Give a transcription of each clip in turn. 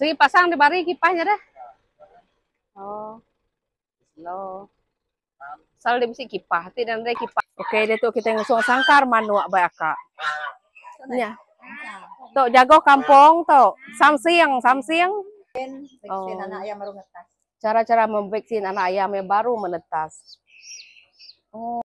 Sige, pasang di bari kipasnya dah. Oh. Slow. Sal di mesti kipas, ti dan dai kipas. Oke, okay, dia tu kita ngusung sangkar manua bae aka. Ya. Eh? Tok jago kampung tok. Samsiang, samsiang. Oh. anak ayam baru menetas. Cara-cara memvaksin anak ayam yang baru menetas. Oh.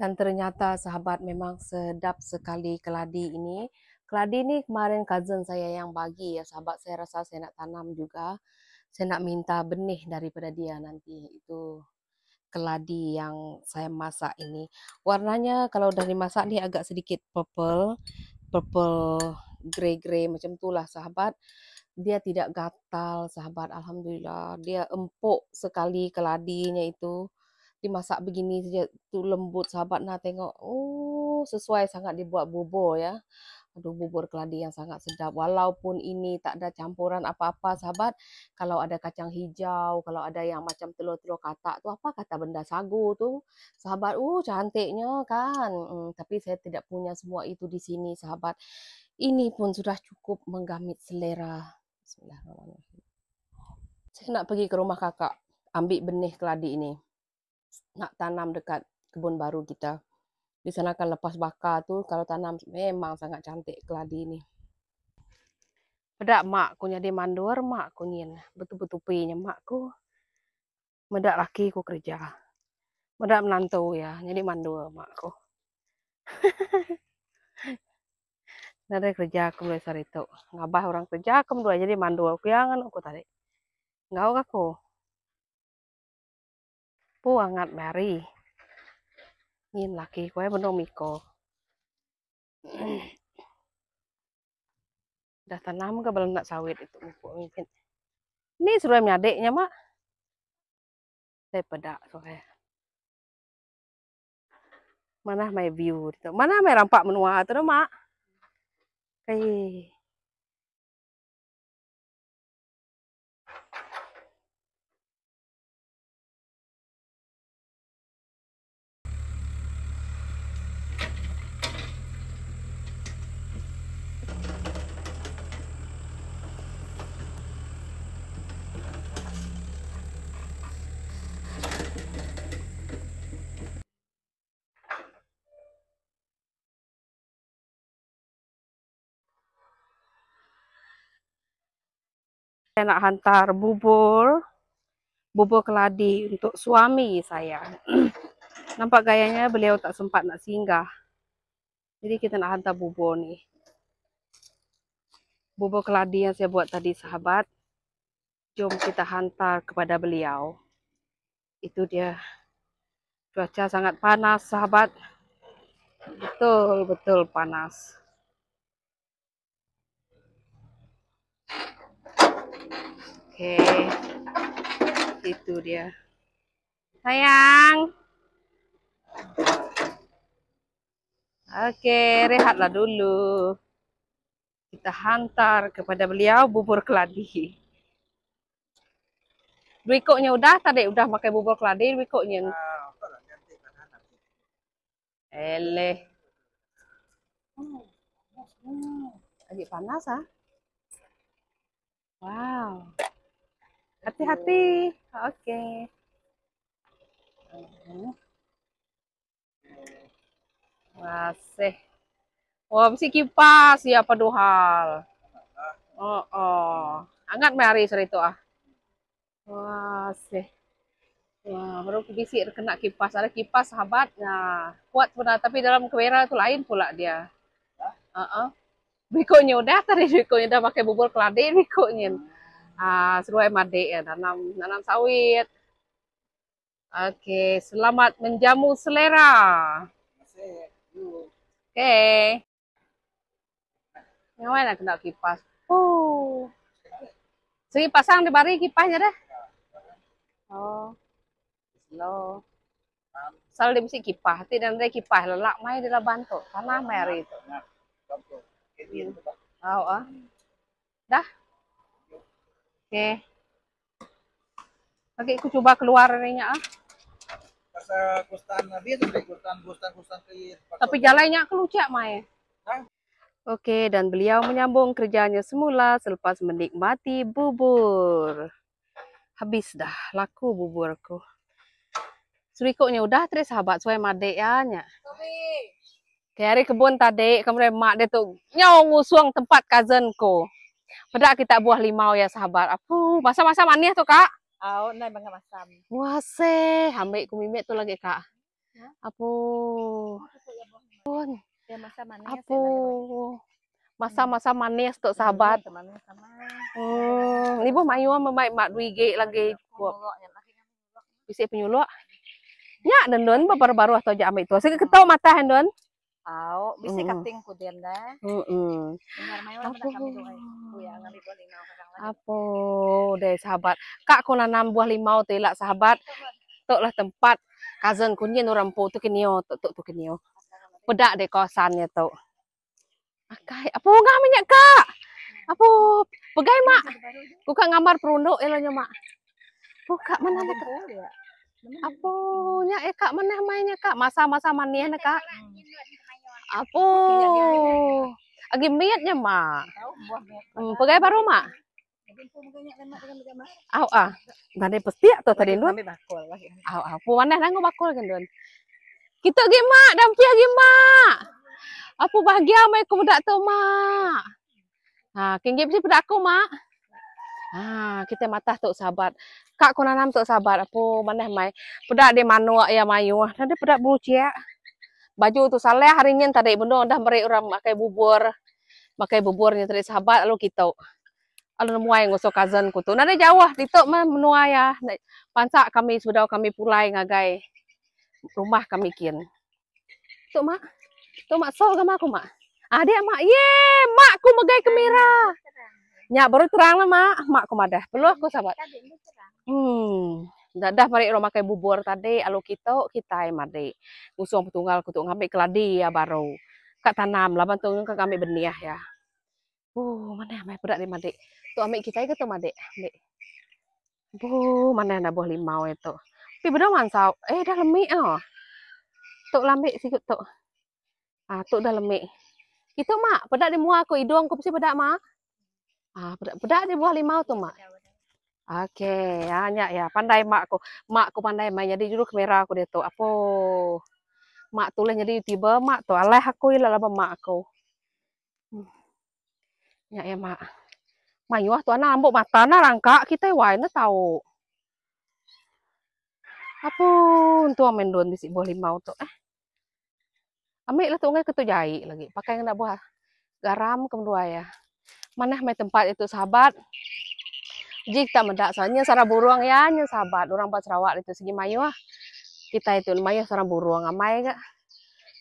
Dan ternyata sahabat memang sedap sekali keladi ini. Keladi ini kemarin cousin saya yang bagi ya sahabat saya rasa saya nak tanam juga. Saya nak minta benih daripada dia nanti itu keladi yang saya masak ini. Warnanya kalau dah dimasak dia agak sedikit purple, purple grey-grey macam itulah sahabat. Dia tidak gatal sahabat, alhamdulillah. Dia empuk sekali keladinya itu. dimasak begini saja tu lembut sahabat nak tengok oh sesuai sangat dibuat bubur ya aduh bubur keladi yang sangat sedap walaupun ini tak ada campuran apa-apa sahabat kalau ada kacang hijau kalau ada yang macam telur-telur katak tu apa kata benda sagu tu sahabat uh cantiknya kan hmm, tapi saya tidak punya semua itu di sini sahabat ini pun sudah cukup menggamit selera bismillahirrahmanirrahim saya nak pergi ke rumah kakak ambil benih keladi ini nak tanam dekat kebun baru kita. Di sana kan lepas bakar tu kalau tanam memang sangat cantik keladi ni. Pedak mak ku nyadi mandor, mak ku nyin. Betul-betul pinya mak ku. Medak laki ku kerja. Medak menantu ya. Jadi mandor mak ku. Nada kerja aku mulai sore itu. Ngabah orang kerja aku mulai jadi mandor anu aku yang aku tadi. Ngau aku. Puangat Mary, mari lagi laki kue benong miko udah tanam ke belum nak sawit itu pemimpin ini suruh nyadeknya mak saya pedak sore. mana my view itu mana my rampak menua itu mak kayak saya nak hantar bubur bubur keladi untuk suami saya. Nampak gayanya beliau tak sempat nak singgah. Jadi kita nak hantar bubur ni. Bubur keladi yang saya buat tadi sahabat. Jom kita hantar kepada beliau. Itu dia. Cuaca sangat panas sahabat. Betul-betul panas. Oke. Itu dia. Sayang. Oke, rehatlah dulu. Kita hantar kepada beliau bubur keladi. Berikutnya udah tadi udah pakai bubur keladi berikutnya. Ah, kan Eleh. Hmm. panas ah. hati-hati oke okay. masih wah mesti kipas ya peduhal oh oh angkat mari cerita ah Masih. Wah, baru bisik kena kipas. Ada kipas sahabatnya kuat punya, Tapi dalam kamera itu lain pula dia. Uh -uh. Berikutnya udah tadi berikutnya udah pakai bubur keladi berikutnya. Hmm. Ah, seru seluruh MAD ya nanam nanam sawit. Oke, selamat menjamu selera. Oke. Yang mana kena kipas? Uh. Segi pasang di bari kipasnya deh. Oh. Slow. Selalu di mesti kipas. Tidak nanti kipas lelak mai nah, dia bantu. Karena meri itu. Oh, ah. Dah. Oke. Oke, aku coba keluar ininya ah. Tapi jalannya kelucak mae. Oke, dan beliau menyambung kerjanya semula selepas menikmati bubur. Habis dah laku buburku. Surikoknya udah terus sahabat suai madek ya nya. Kayak hari kebun tadi, kemudian mak dia tuh nyong ngusuang tempat kazenku. Pedak kita buah limau ya sahabat. Apu, masam-masam manis tu kak. Aku oh, nai bangga masam. Wah se, hambek kumimet tu lagi kak. Ya? Apu. Ya, ya, hmm, hmm, pun. Ya masam manis. Apu. Masam-masam manis tu sahabat. Hmm, buah mayu memai mak duige lagi. Bisa penyuluh. Ya, dan don beberapa baru atau jam itu. Saya ketahui mata, don. aw bisi kating ko din da heeh apo deh ya, sahabat kak ko nanam buah limau telak sahabat tok lah tempat cousin kunyen orang po tu kenio tuh tok tu kenio pedak deh kosannya tok akai apo ngah minyak kak apo pegai ya, mak buka ngamar perunduk elonya mak buka mana dek ya? apo nya eh kak mana mainnya kak masa-masa mania kak Apo. Agi nya ma. Hmm, pegai baru ma. Aw ah, mana pasti tu tadi dulu. Aw aw, pu mana nanggo bakul kan don Kita gi ma dam kia ah, Aku ma apo bahagia mai aku budak tu mak. Ha, kini besi budak aku mak. Ha, kita matah tu sahabat. Kak aku nanam tu sahabat. apo mana mai. Budak di manuak ya mayu. Nanti budak bulu ya baju tu salah hari ni tadi benda dah mereka orang pakai bubur pakai buburnya tadi sahabat lalu kita lalu muai ngoso kazan ku tu nanti jauh, ditok mah menuai ya pansak kami sudah kami pulai ngagai rumah kami kian tok mak tok mak so gak aku mak adik ah, mak ye makku ku megai kamera Nyak baru terang lah mak mak ku madah belum aku sahabat hmm Dah pare ro makai bubur tadi alu kita kita made. Ngusung petunggal kutuk ngambil keladi ya baru. Kak tanam laban tu kak kami beniah ya. Uh, mana yang berat nih made. Tu ambil kita ke tu made. Ambil. Bu, mana nak boleh limau itu. Tapi benar mansau. Eh dah lemik ah. Oh. Tok lambik sikit tok. Ah, dah lemik. itu mak, pedak di muak aku hidung aku mesti pedak mak. Ah, pedak pedak di buah limau tu mak. Oke, okay. hanya ya pandai makku. Makku pandai main jadi juru kamera aku dia tuh. Apa? Mak tulen jadi tiba mak tuh alah aku ila ya, laba mak aku. Hmm. Ya ya mak. Mayu tuh anak ambok mata nak rangka kita wae tahu. Apa tuh amen don bisi boleh mau tuh eh. Ambil lah tuh nggak ketu jahit lagi. Pakai nggak buah garam kemudian ya. Mana main tempat itu sahabat jik tak mendak soalnya sarang buruang ya nya sahabat orang pas rawat itu segi mayu ah kita itu mayu sarang buruang amai kak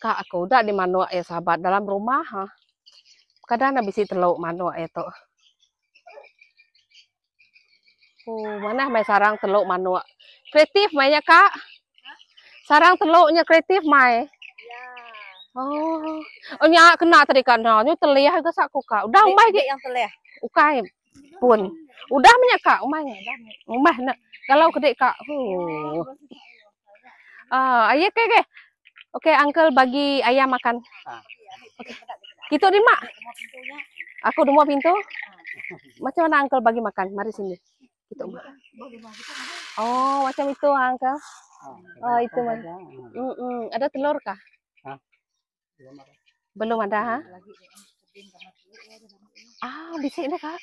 kak aku udah di manua ya eh, sahabat dalam rumah ha ah. kadang nabi si teluk manua itu eh, Oh, mana main sarang teluk manua. Ah? Kreatif mainnya, Kak. Sarang teluknya kreatif mai iya. Oh, oh nyak kena tadi kan, no, nah, ini telih ke ah, saku kak. Udah umai yang telih. Ukai pun. Udah minyak kak, umahnya, umah nak. Kalau kedek kak, huh. Uh, ayah ke ke. Oke, okay, uncle bagi ayah makan. Okay. Kita gitu di mak. Aku dua pintu. Macam mana uncle bagi makan? Mari sini. Kita gitu, umah. Oh, macam itu uncle. Oh, itu mas. Mm -mm. Ada telur kah? Belum ada, ha? Ah, bisa ini kak.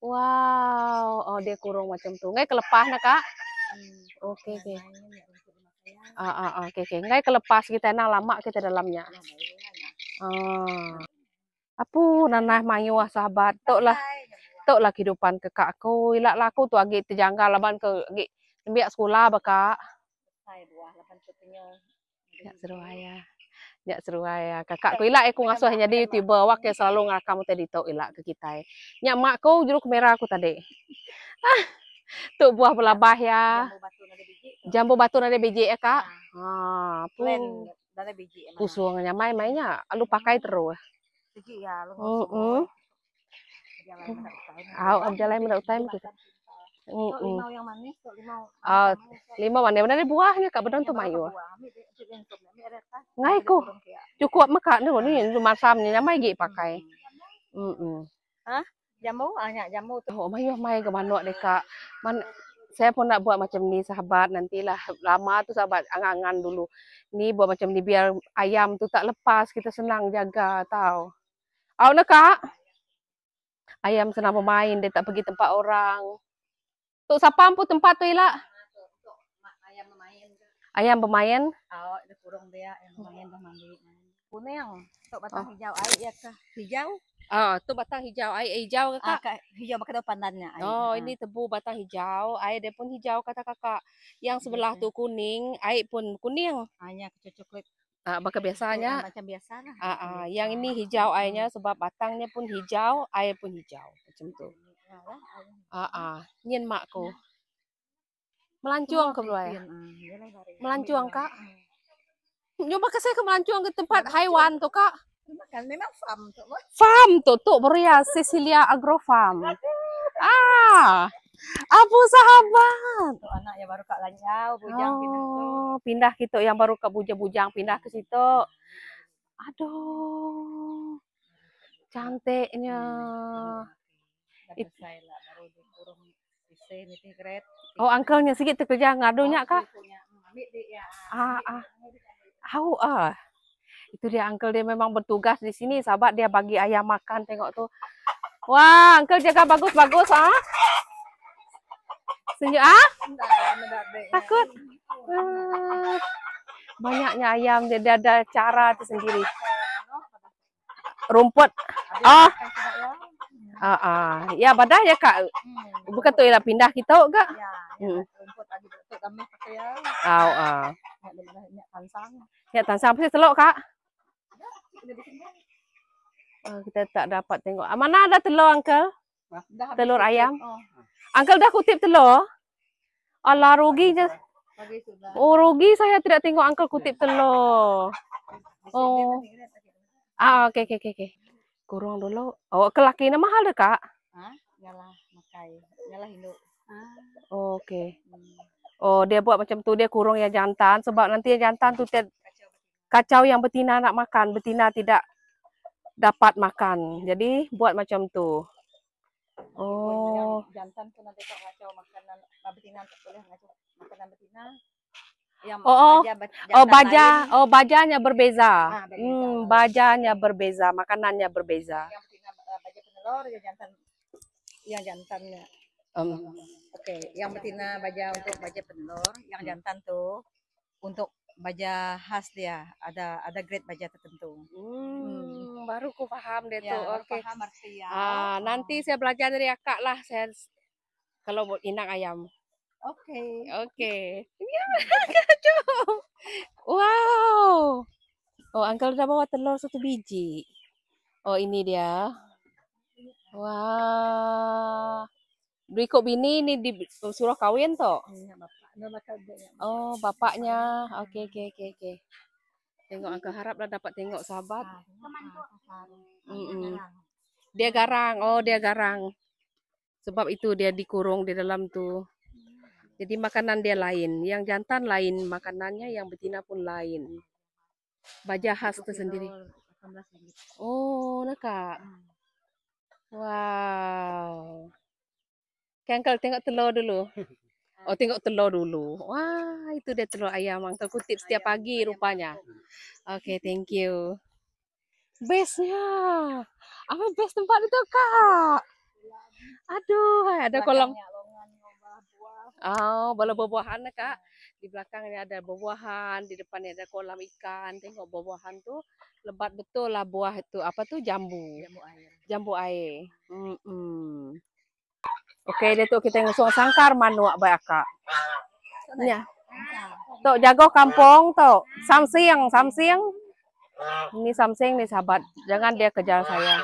Wow, oh dia kurung macam tu. Ngai kelepas nak kak? Hmm. oke Okey iya, okey. Ah ah ah okey okey. Ngai kelepas kita nak lama kita dalamnya. Iya, ah. Apu nanah mayu ah sahabat. Tok lah kehidupan kak aku. Ilak laku tu agi terjangka laban ke agi sembiak sekolah bakak. Saya buah laban tu punya. seru ayah nya seru ya kakakku ilah ila aku eh, ngasuh nya di youtuber wak ya selalu kamu tadi tau ila ke kita nya mak ko jeruk merah aku tadi ah tu buah pelabah ya jambu batu nade biji ya kak nah, ah pun nade biji pusuangnya main mainnya lu iya. pakai terus biji ya lu ngasuh Aku jalan menurut time Mm -mm. Limau yang manis atau limau? Uh, yang manis, limau mana? Mana ada buahnya kat benda tu mayu? Ngai ko. Cukup mekak ni ni rumah sam ni nyamai gi pakai. Hmm. Mm Ha? Jamu banyak ah, jamu tu. Oh mayu oh, mai ke mano deka. Man saya pun nak buat macam ni sahabat nantilah lama tu sahabat angan-angan dulu. Ni buat macam ni biar ayam tu tak lepas kita senang jaga tau. Au nak Ayam senang bermain dia tak pergi tempat orang. Tok Sapam pun tempat tu elak. Ah, ayam bermain. Ayam bermain. Awak ada kurung dia yang bermain bermain. Kuning. Oh. Ya ah, tok batang hijau air ya ke? Hijau. Ah, oh, tu batang hijau air hijau ke ah, kak? hijau pakai tu pandannya. Oh, ini tebu batang hijau, air dia pun hijau kata kakak. Yang sebelah tu kuning, air pun kuning. Hanya kecoklat. coklat. Ah, bakal ya, biasanya. Macam biasa lah. Ah, ah, yang ini hijau airnya sebab batangnya pun hijau, air pun hijau. Macam tu. Ah, nyen makku. Iya. melancung ke ya. Ah, iya melancung kak. Nyoba ke saya ke melancung ke tempat haiwan tuh kak. Memang farm tuh. Farm tuh tuh Borea Cecilia Farm. Ah. apa sahabat. Tuh anak yang baru kak lanjau, bujang oh, pindah Pindah gitu yang baru ke bujang-bujang pindah ke situ. Aduh. Cantiknya. Hmm, iya, It, oh angkelnya sikit tu ngadunya oh, kak? Hmm, ya. Ah ah. Hau, ah. Itu dia angkel dia memang bertugas di sini sahabat dia bagi ayam makan tengok tu. Wah, angkel jaga bagus-bagus ah. Senyum ah? Takut. Uh, banyaknya ayam dia ada cara tersendiri. Rumput. Oh. Ah ah. Ya padah ya kak. Hmm. Bukan tu ialah pindah kita ke? Ya. Rumput ya, hmm. ada betul kami pakai. Ah ah. Nak Ya tansang pasti telok kak. Oh, kita tak dapat tengok. Ah, mana ada telur uncle? Dah telur ayam. Oh. Uncle dah kutip telur. Allah rugi je. Lah. Lah. Oh rugi saya tidak tengok uncle kutip telur. Oh. Ah okey okey okey kurang dulu. Awak oh, kelaki laki nama hal kak? Ah, nyalah makai, nyalah hidup. Ah. Oh, okay. Hmm. Oh, dia buat macam tu dia kurung yang jantan sebab nanti yang jantan tu tiad... kacau yang betina nak makan, betina tidak dapat makan. Jadi buat macam tu. Oh. Jantan pun nanti kacau makanan betina tak boleh kacau makanan betina Yang oh, baja, baja oh baja, oh, lain. oh bajanya iya. berbeza. Ah, hmm, berbeza. Hmm, bajanya berbeza, makanannya berbeza. Yang betina eh, baja penelur, yang jantan, yang jantannya. Um. Oke, okay. yang betina baja untuk baja penelur, yang hmm. jantan tuh untuk baja khas dia ada ada grade baja tertentu. Hmm, hmm. baru ku paham deh ya, tuh. Oke. Okay. Ah, nanti saya belajar dari akak lah saya kalau buat inak ayam. Oke. Oke. Kacau. Iya. Wow. Oh, Uncle udah bawa telur satu biji. Oh, ini dia. Wah. beri kok bini ini di suruh kawin toh? Iya, oh, bapaknya. Oke, okay, oke, okay, oke, okay, oke. Okay. Tengok Uncle haraplah dapat tengok sahabat. Mm -mm. Dia garang. Oh, dia garang. Sebab itu dia dikurung di dalam tuh. Jadi makanan dia lain, yang jantan lain makanannya, yang betina pun lain. Baja khas tersendiri. Ya, gitu. Oh, nakak? Hmm. Wow. Kengkel tengok telur dulu. Ah. Oh, tengok telur dulu. Wah, itu dia telur ayam Angkel kutip setiap pagi rupanya. Oke, okay, thank you. Bestnya. Apa best tempat itu, Kak? Aduh, ada kolam. Oh, bala buah-buahan ya, Kak. Iya. Di belakangnya ada buah-buahan, di depannya ada kolam ikan. Tengok buah-buahan tu, lebat betul lah buah itu. Apa tu? jambu? Jambu air. Jambu air. Oke, -mm. Okey, dia tu kita ngusung sangkar manuak baik Kak. Ya. Tok jago kampung tok. Samsing, samsing? Ini samsing nih sahabat. Jangan dia kejar saya.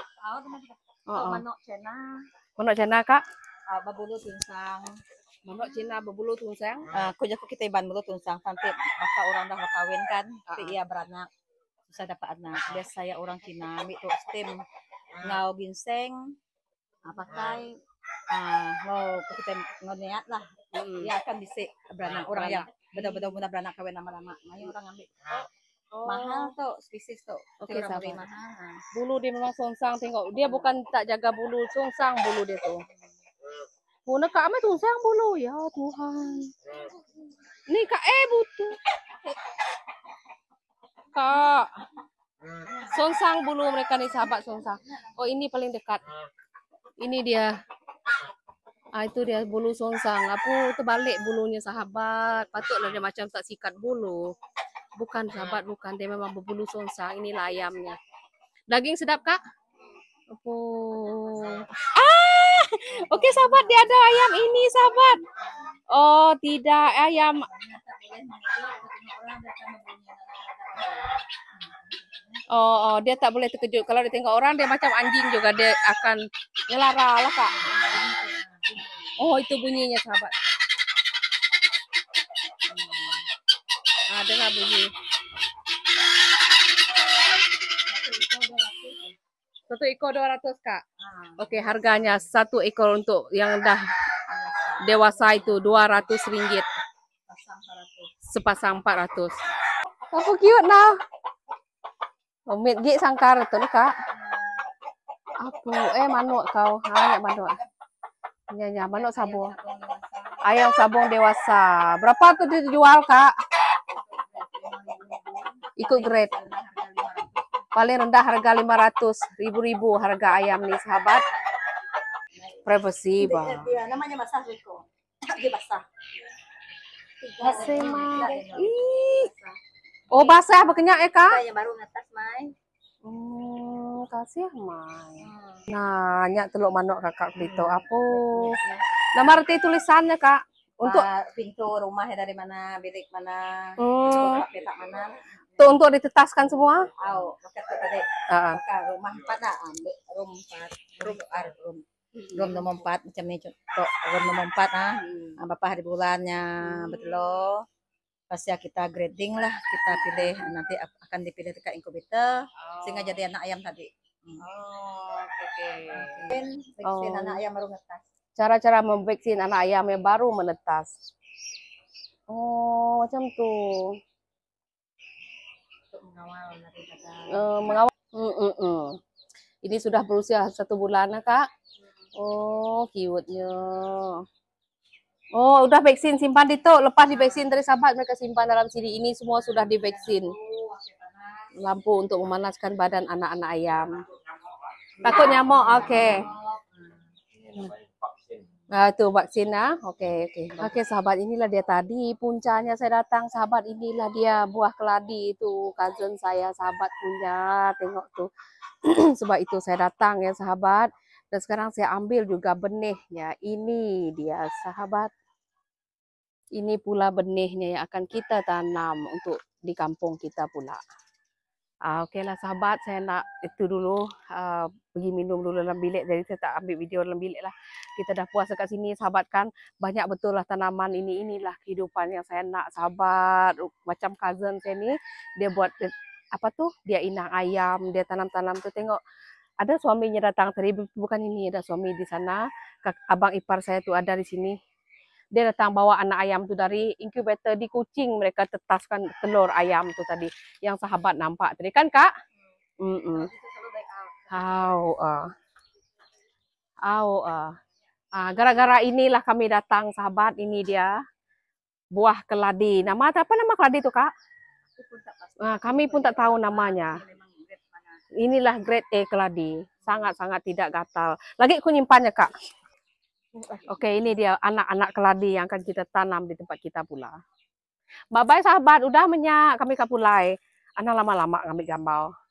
Oh, oh. Manok Cina. Manok Cina, Kak. Ah, babulu pingsang. Mamlok Cina berbulu Ah, Uh, eh, kujaku kita iban bulu tunggang. Nanti maka orang dah kawin kan. Ah, tapi ah. ia beranak. Susah dapat anak. Dia saya orang Cina. Ambil tu stem. Ah. Ngau ginseng. apa kai ah mau kita ngau lah. Hmm. Ia ya, akan bisa beranak. Orang yang ya. betul-betul mudah beranak kawin lama-lama. Mau orang ambil. Oh. Oh. Mahal tuh spesies tuh. Oke, okay, mahal. Bulu dia memang sungsang tengok. Dia bukan tak jaga bulu sungsang bulu dia tuh. Mana oh, kak mai tung sang bulu ya Tuhan. Ni kak eh butu. Kak. Songsang bulu mereka ni sahabat songsang. Oh ini paling dekat. Ini dia. Ah itu dia bulu songsang. Apa terbalik bulunya sahabat. Patutlah dia macam tak sikat bulu. Bukan sahabat bukan dia memang berbulu songsang. Inilah ayamnya. Daging sedap kak? Apa? Oh. Oke sahabat, dia ada ayam ini sahabat. Oh tidak, ayam. Oh, oh dia tak boleh terkejut. Kalau dia orang, dia macam anjing juga. Dia akan nyelara lah kak. Oh itu bunyinya sahabat. Ada nah, bunyi. Satu ekor 200, Kak. Ah. Oke, harganya satu ekor untuk yang dah dewasa itu 200 ringgit. Sepasang 400. aku cute nah. Omit gig sangkar tu ni, Kak. aku eh manuk kau? banyak manuk. Ya, ya, manuk sabung. Ayam sabung dewasa. Berapa tu dijual Kak? Ikut grade. paling rendah harga 500 ribu-ribu harga ayam ni sahabat privacy bang namanya masak Riko dia basah basah mai oh basah berkenyak eh kak yang baru ngetas mai hmm kasih mai hmm. nah nyak teluk manok kakak kulito hmm. apa nama arti tulisannya kak untuk pintu rumah dari mana bilik mana hmm. mana itu untuk ditetaskan semua? Aw, makat tadi. Rumah empat lah, ambil room empat, room ar ah, room. Hmm. Room nomor empat macam ni contoh room nomor empat ah. Hmm. bapa hari bulannya hmm. betul loh. Pasti ya kita grading lah, kita pilih ah, nanti akan dipilih dekat inkubator oh. sehingga jadi anak ayam tadi. Hmm. Oh, oke. Okay. Vaksin oh. anak ayam baru menetas. Cara-cara memvaksin anak ayam yang baru menetas. Oh, macam tuh mengawal daripada uh, mengawal mm -mm. ini sudah berusia satu bulan kak oh kiwutnya oh udah vaksin simpan di itu lepas di vaksin dari sahabat mereka simpan dalam sini ini semua sudah divaksin lampu untuk memanaskan badan anak-anak ayam takut nyamuk oke okay. Nah, Nah, tuh Mbak Sina. Oke, okay, oke. Oke, sahabat inilah dia tadi puncanya saya datang. Sahabat inilah dia buah keladi itu cousin saya sahabat punya. Tengok tuh. Sebab itu saya datang ya sahabat. Dan sekarang saya ambil juga benihnya. Ini dia sahabat. Ini pula benihnya yang akan kita tanam untuk di kampung kita pula. Uh, lah, sahabat, saya nak itu dulu uh, pergi minum dulu dalam bilik. Jadi saya tak ambil video dalam bilik lah. Kita dah puasa kat sini sahabat kan. Banyak betul lah tanaman ini. Inilah kehidupan yang saya nak sahabat. Macam cousin saya ni, dia buat apa tu? Dia inang ayam, dia tanam-tanam tu. Tengok, ada suaminya datang tadi. Bukan ini, ada suami di sana. Abang ipar saya tu ada di sini dia datang bawa anak ayam tu dari incubator di kucing mereka tetaskan telur ayam tu tadi yang sahabat nampak tadi kan kak mm -mm. Au ah. Au ah. Ah gara-gara inilah kami datang sahabat ini dia. Buah keladi. Nama apa nama keladi tu kak? Ah, kami pun tak tahu namanya. Inilah grade A keladi. Sangat-sangat tidak gatal. Lagi aku nyimpannya kak. Oke, ini dia anak-anak keladi yang akan kita tanam di tempat kita pula. Bye-bye sahabat, udah menyak kami kapulai. Anak lama-lama kami gambar.